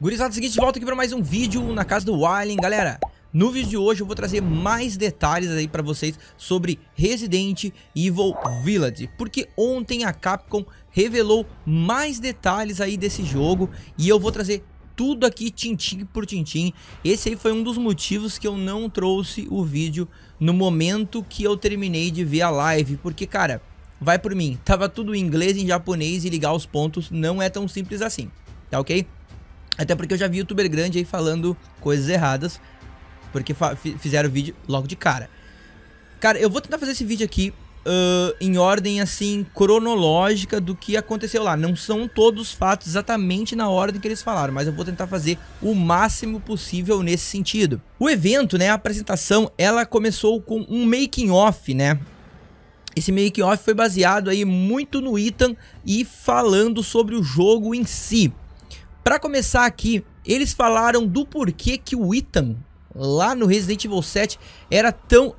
Gurizada, é seguinte, volta aqui para mais um vídeo na casa do Alien, galera. No vídeo de hoje eu vou trazer mais detalhes aí para vocês sobre Resident Evil Village, porque ontem a Capcom revelou mais detalhes aí desse jogo e eu vou trazer tudo aqui tintim por tintim. Esse aí foi um dos motivos que eu não trouxe o vídeo no momento que eu terminei de ver a live, porque cara, vai por mim, tava tudo em inglês, em japonês e ligar os pontos não é tão simples assim, tá ok? Até porque eu já vi youtuber grande aí falando coisas erradas, porque fizeram o vídeo logo de cara. Cara, eu vou tentar fazer esse vídeo aqui uh, em ordem, assim, cronológica do que aconteceu lá. Não são todos os fatos exatamente na ordem que eles falaram, mas eu vou tentar fazer o máximo possível nesse sentido. O evento, né, a apresentação, ela começou com um making-off, né? Esse making-off foi baseado aí muito no Ethan e falando sobre o jogo em si. Para começar aqui, eles falaram do porquê que o Ethan, lá no Resident Evil 7, era tão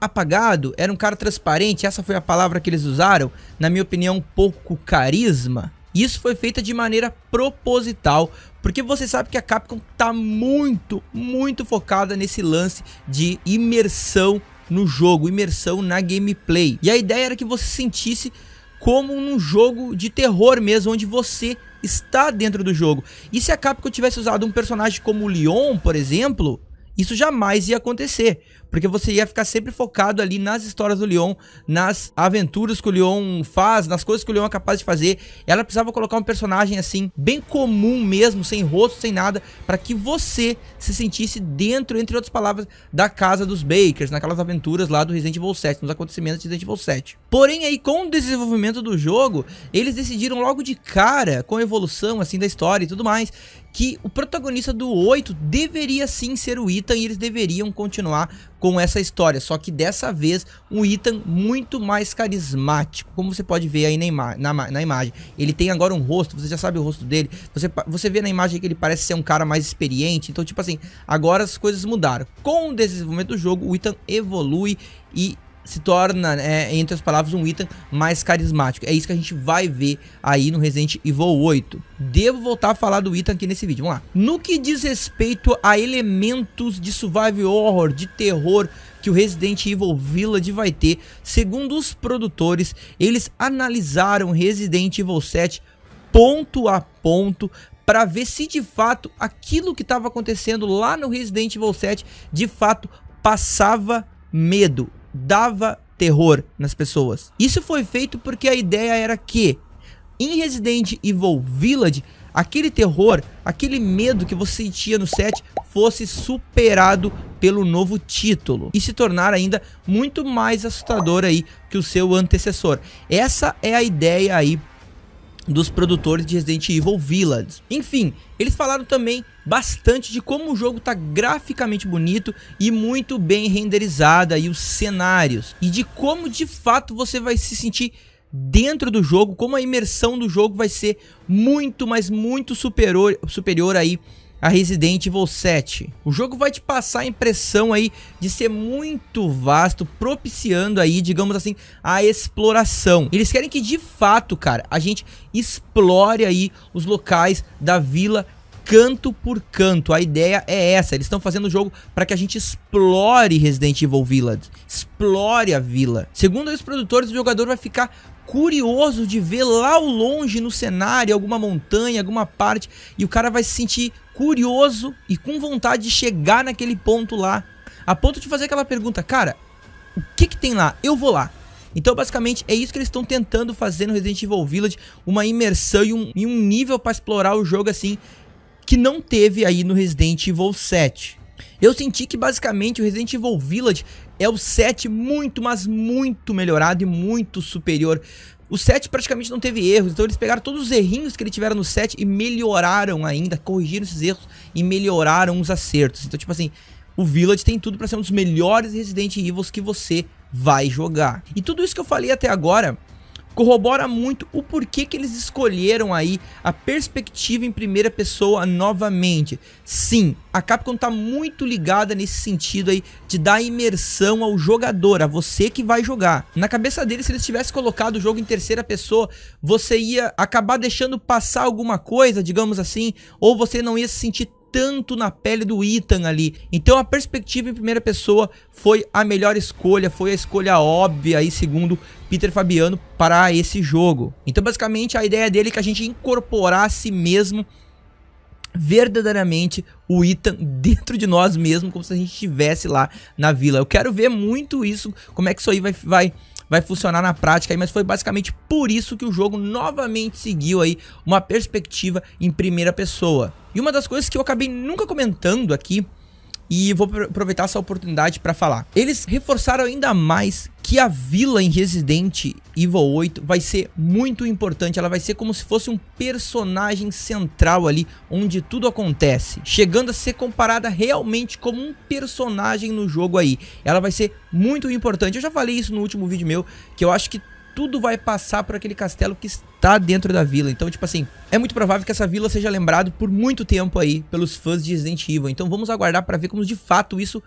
apagado, era um cara transparente, essa foi a palavra que eles usaram, na minha opinião, um pouco carisma. Isso foi feito de maneira proposital, porque você sabe que a Capcom tá muito, muito focada nesse lance de imersão no jogo, imersão na gameplay. E a ideia era que você sentisse como num jogo de terror mesmo, onde você está dentro do jogo. E se a Capcom tivesse usado um personagem como o Leon, por exemplo, isso jamais ia acontecer porque você ia ficar sempre focado ali nas histórias do Leon, nas aventuras que o Leon faz, nas coisas que o Leon é capaz de fazer. Ela precisava colocar um personagem assim, bem comum mesmo, sem rosto, sem nada, para que você se sentisse dentro, entre outras palavras, da casa dos Bakers, naquelas aventuras lá do Resident Evil 7, nos acontecimentos de Resident Evil 7. Porém, aí com o desenvolvimento do jogo, eles decidiram logo de cara, com a evolução assim da história e tudo mais, que o protagonista do 8 deveria sim ser o Ethan e eles deveriam continuar com essa história, só que dessa vez um Ethan muito mais carismático, como você pode ver aí na, ima na, na, imagem. Ele tem agora um rosto, você já sabe o rosto dele, você, você vê na imagem que ele parece ser um cara mais experiente, então tipo assim, agora as coisas mudaram. Com o desenvolvimento do jogo, o Ethan evolui e se torna, é, entre as palavras, um item mais carismático. É isso que a gente vai ver aí no Resident Evil 8. Devo voltar a falar do item aqui nesse vídeo, vamos lá. No que diz respeito a elementos de survival horror, de terror, que o Resident Evil Village vai ter, segundo os produtores, eles analisaram Resident Evil 7 ponto a ponto para ver se de fato aquilo que estava acontecendo lá no Resident Evil 7 de fato passava medo dava terror nas pessoas. Isso foi feito porque a ideia era que em Resident Evil Village, aquele terror, aquele medo que você sentia no set fosse superado pelo novo título e se tornar ainda muito mais assustador aí que o seu antecessor. Essa é a ideia aí dos produtores de Resident Evil Village. Enfim, eles falaram também bastante de como o jogo está graficamente bonito e muito bem renderizado e os cenários e de como de fato você vai se sentir dentro do jogo, como a imersão do jogo vai ser muito, mas muito superior, superior aí a Resident Evil 7. O jogo vai te passar a impressão aí de ser muito vasto, propiciando aí, digamos assim, a exploração. Eles querem que de fato, cara, a gente explore aí os locais da vila canto por canto. A ideia é essa. Eles estão fazendo o jogo para que a gente explore Resident Evil Village. Explore a vila. Segundo os produtores, o jogador vai ficar curioso de ver lá ao longe no cenário alguma montanha, alguma parte, e o cara vai se sentir curioso e com vontade de chegar naquele ponto lá, a ponto de fazer aquela pergunta, cara, o que que tem lá? Eu vou lá. Então, basicamente, é isso que eles estão tentando fazer no Resident Evil Village, uma imersão e um, e um nível para explorar o jogo, assim, que não teve aí no Resident Evil 7. Eu senti que, basicamente, o Resident Evil Village é o 7 muito, mas muito melhorado e muito superior o 7 praticamente não teve erros, então eles pegaram todos os errinhos que ele tiveram no 7 e melhoraram ainda, corrigiram esses erros e melhoraram os acertos. Então, tipo assim, o Village tem tudo para ser um dos melhores Resident Evil que você vai jogar. E tudo isso que eu falei até agora corrobora muito o porquê que eles escolheram aí a perspectiva em primeira pessoa novamente. Sim, a Capcom está muito ligada nesse sentido aí de dar imersão ao jogador, a você que vai jogar. Na cabeça dele, se eles tivessem colocado o jogo em terceira pessoa, você ia acabar deixando passar alguma coisa, digamos assim, ou você não ia se sentir tanto na pele do Ethan ali. Então a perspectiva em primeira pessoa foi a melhor escolha, foi a escolha óbvia aí segundo Peter Fabiano para esse jogo. Então basicamente a ideia dele é que a gente incorporasse mesmo verdadeiramente o Ethan dentro de nós mesmo, como se a gente estivesse lá na vila. Eu quero ver muito isso, como é que isso aí vai, vai vai funcionar na prática, mas foi basicamente por isso que o jogo novamente seguiu aí uma perspectiva em primeira pessoa. E uma das coisas que eu acabei nunca comentando aqui e vou aproveitar essa oportunidade para falar. Eles reforçaram ainda mais que a vila em Resident Evil 8 vai ser muito importante, ela vai ser como se fosse um personagem central ali onde tudo acontece, chegando a ser comparada realmente como um personagem no jogo aí. Ela vai ser muito importante. Eu já falei isso no último vídeo meu, que eu acho que tudo vai passar por aquele castelo que está dentro da vila. Então, tipo assim, é muito provável que essa vila seja lembrada por muito tempo aí pelos fãs de Resident Evil. Então vamos aguardar para ver como de fato isso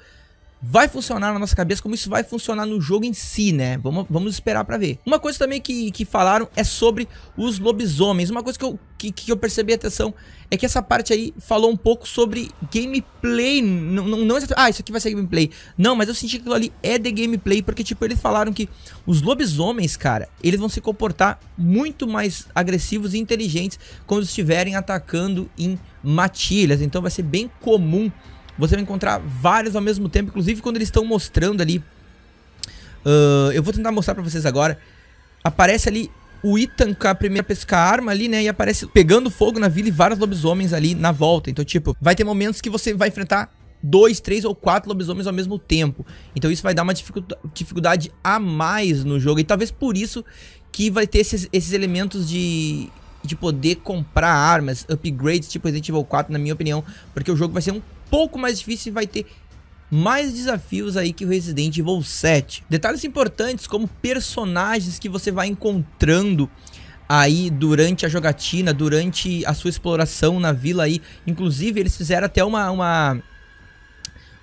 vai funcionar na nossa cabeça, como isso vai funcionar no jogo em si, né? Vamos, vamos esperar para ver. Uma coisa também que, que falaram é sobre os lobisomens. Uma coisa que eu, que, que eu percebi, atenção, é que essa parte aí falou um pouco sobre gameplay. Não, não, não ah, isso aqui vai ser gameplay. Não, mas eu senti que aquilo ali é de gameplay, porque, tipo, eles falaram que os lobisomens, cara, eles vão se comportar muito mais agressivos e inteligentes quando estiverem atacando em matilhas. Então vai ser bem comum você vai encontrar vários ao mesmo tempo, inclusive quando eles estão mostrando ali. Uh, eu vou tentar mostrar pra vocês agora. Aparece ali o Ethan com a primeira pesca arma ali, né? E aparece pegando fogo na vila e vários lobisomens ali na volta. Então, tipo, vai ter momentos que você vai enfrentar dois, três ou quatro lobisomens ao mesmo tempo. Então isso vai dar uma dificuldade a mais no jogo. E talvez por isso que vai ter esses, esses elementos de, de poder comprar armas, upgrades, tipo Resident Evil 4, na minha opinião. Porque o jogo vai ser um pouco mais difícil e vai ter mais desafios aí que o Resident Evil 7. Detalhes importantes como personagens que você vai encontrando aí durante a jogatina, durante a sua exploração na vila aí. Inclusive, eles fizeram até uma, uma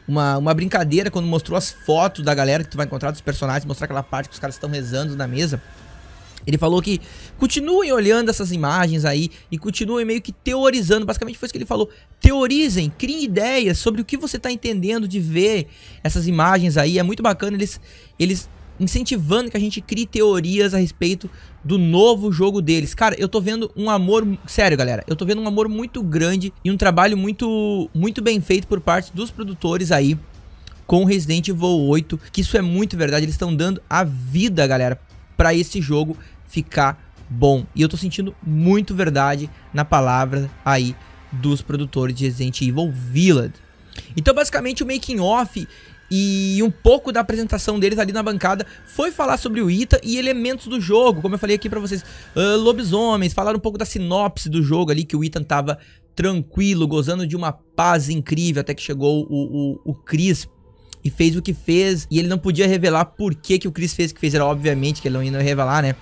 uma, uma brincadeira quando mostrou as fotos da galera que tu vai encontrar dos personagens, mostrar aquela parte que os caras estão rezando na mesa. Ele falou que continuem olhando essas imagens aí e continuem meio que teorizando. Basicamente foi isso que ele falou. Teorizem, criem ideias sobre o que você está entendendo de ver essas imagens aí. É muito bacana eles, eles incentivando que a gente crie teorias a respeito do novo jogo deles. Cara, eu tô vendo um amor, sério, galera, eu tô vendo um amor muito grande e um trabalho muito muito bem feito por parte dos produtores aí com Resident Evil 8, que isso é muito verdade, eles estão dando a vida, galera, para esse jogo ficar bom. E eu tô sentindo muito verdade na palavra aí dos produtores de Resident Evil Village. Então, basicamente, o making off e um pouco da apresentação deles ali na bancada foi falar sobre o Ita e elementos do jogo, como eu falei aqui para vocês, uh, lobisomens, falaram um pouco da sinopse do jogo ali que o Ethan tava tranquilo, gozando de uma paz incrível até que chegou o, o, o Chris e fez o que fez e ele não podia revelar por que, que o Chris fez o que fez, era obviamente que ele não ia revelar, né?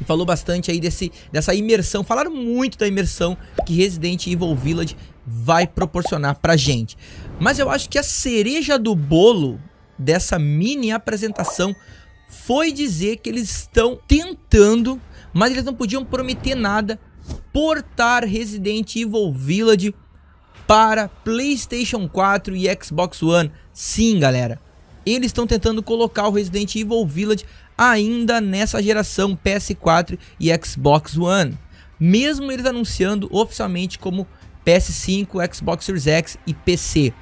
e falou bastante aí desse, dessa imersão. Falaram muito da imersão que Resident Evil Village vai proporcionar pra gente. Mas eu acho que a cereja do bolo dessa mini apresentação foi dizer que eles estão tentando, mas eles não podiam prometer nada, portar Resident Evil Village para PlayStation 4 e Xbox One. Sim, galera eles estão tentando colocar o Resident Evil Village ainda nessa geração PS4 e Xbox One. Mesmo eles anunciando oficialmente como PS5, Xbox Series X e PC.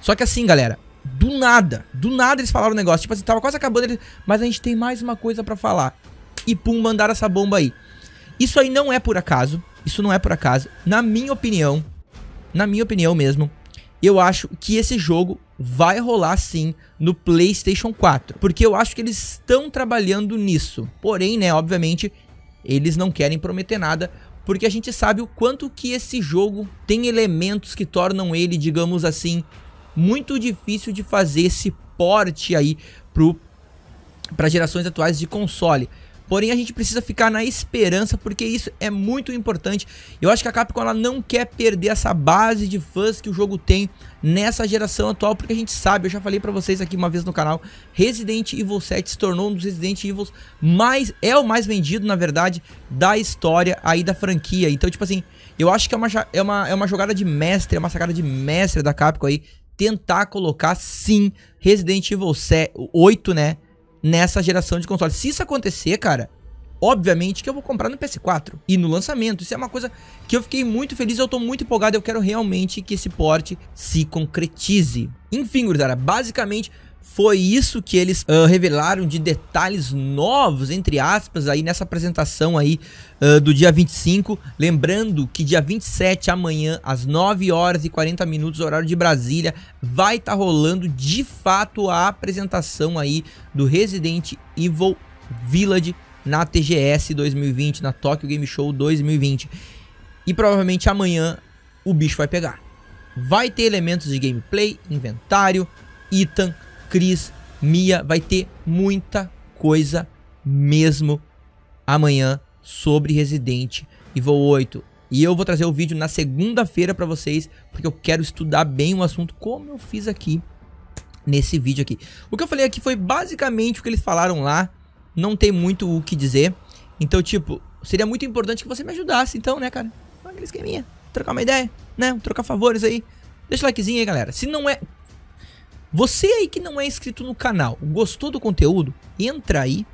Só que assim, galera, do nada, do nada eles falaram o negócio, tipo assim, tava quase acabando, eles, mas a gente tem mais uma coisa para falar. E pum, mandaram essa bomba aí. Isso aí não é por acaso, isso não é por acaso. Na minha opinião, na minha opinião mesmo, eu acho que esse jogo vai rolar sim no PlayStation 4, porque eu acho que eles estão trabalhando nisso. Porém, né, obviamente, eles não querem prometer nada, porque a gente sabe o quanto que esse jogo tem elementos que tornam ele, digamos assim, muito difícil de fazer esse porte aí para gerações atuais de console. Porém, a gente precisa ficar na esperança, porque isso é muito importante. Eu acho que a Capcom ela não quer perder essa base de fãs que o jogo tem nessa geração atual, porque a gente sabe, eu já falei para vocês aqui uma vez no canal, Resident Evil 7 se tornou um dos Resident Evils mais, é o mais vendido, na verdade, da história aí da franquia. Então, tipo assim, eu acho que é uma, é uma, é uma jogada de mestre, é uma sacada de mestre da Capcom aí, tentar colocar, sim, Resident Evil 7, 8, né, nessa geração de consoles. Se isso acontecer, cara, obviamente que eu vou comprar no PS4 e no lançamento. Isso é uma coisa que eu fiquei muito feliz, eu tô muito empolgado, eu quero realmente que esse porte se concretize. Enfim, gurizada, basicamente foi isso que eles uh, revelaram de detalhes novos, entre aspas, aí nessa apresentação aí uh, do dia 25. Lembrando que dia 27, amanhã, às 9 horas e 40 minutos, horário de Brasília, vai estar tá rolando de fato a apresentação aí do Resident Evil Village na TGS 2020, na Tokyo Game Show 2020. E provavelmente amanhã o bicho vai pegar. Vai ter elementos de gameplay, inventário, item, Cris, Mia, vai ter muita coisa mesmo amanhã sobre Resident Evil 8. E eu vou trazer o vídeo na segunda-feira para vocês, porque eu quero estudar bem o assunto como eu fiz aqui nesse vídeo aqui. O que eu falei aqui foi basicamente o que eles falaram lá, não tem muito o que dizer. Então, tipo, seria muito importante que você me ajudasse então, né, cara? Aquele esqueminha, trocar uma ideia, né? Trocar favores aí. Deixa o likezinho aí, galera. Se não é você aí que não é inscrito no canal, gostou do conteúdo? Entra aí,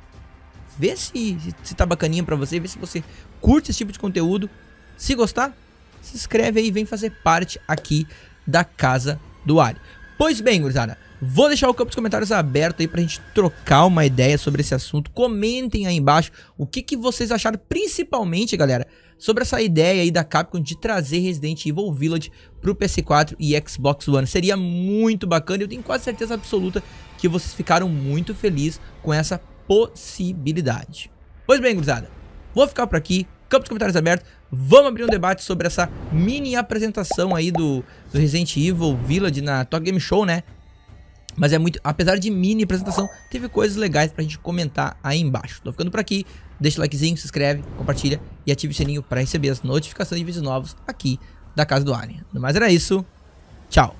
vê se, se tá bacaninha para você, vê se você curte esse tipo de conteúdo. Se gostar, se inscreve aí e vem fazer parte aqui da Casa do Alho. Pois bem, gurizada, Vou deixar o campo de comentários aberto aí pra gente trocar uma ideia sobre esse assunto. Comentem aí embaixo o que, que vocês acharam, principalmente, galera, sobre essa ideia aí da Capcom de trazer Resident Evil Village pro PS4 e Xbox One. Seria muito bacana e eu tenho quase certeza absoluta que vocês ficaram muito felizes com essa possibilidade. Pois bem, gurizada, vou ficar por aqui, campo de comentários aberto, vamos abrir um debate sobre essa mini apresentação aí do, do Resident Evil Village na Tokyo Game Show, né? Mas é muito, apesar de mini apresentação, teve coisas legais pra gente comentar aí embaixo. Tô ficando por aqui, deixa o likezinho, se inscreve, compartilha e ative o sininho pra receber as notificações de vídeos novos aqui da Casa do Alien. No mais era isso, tchau!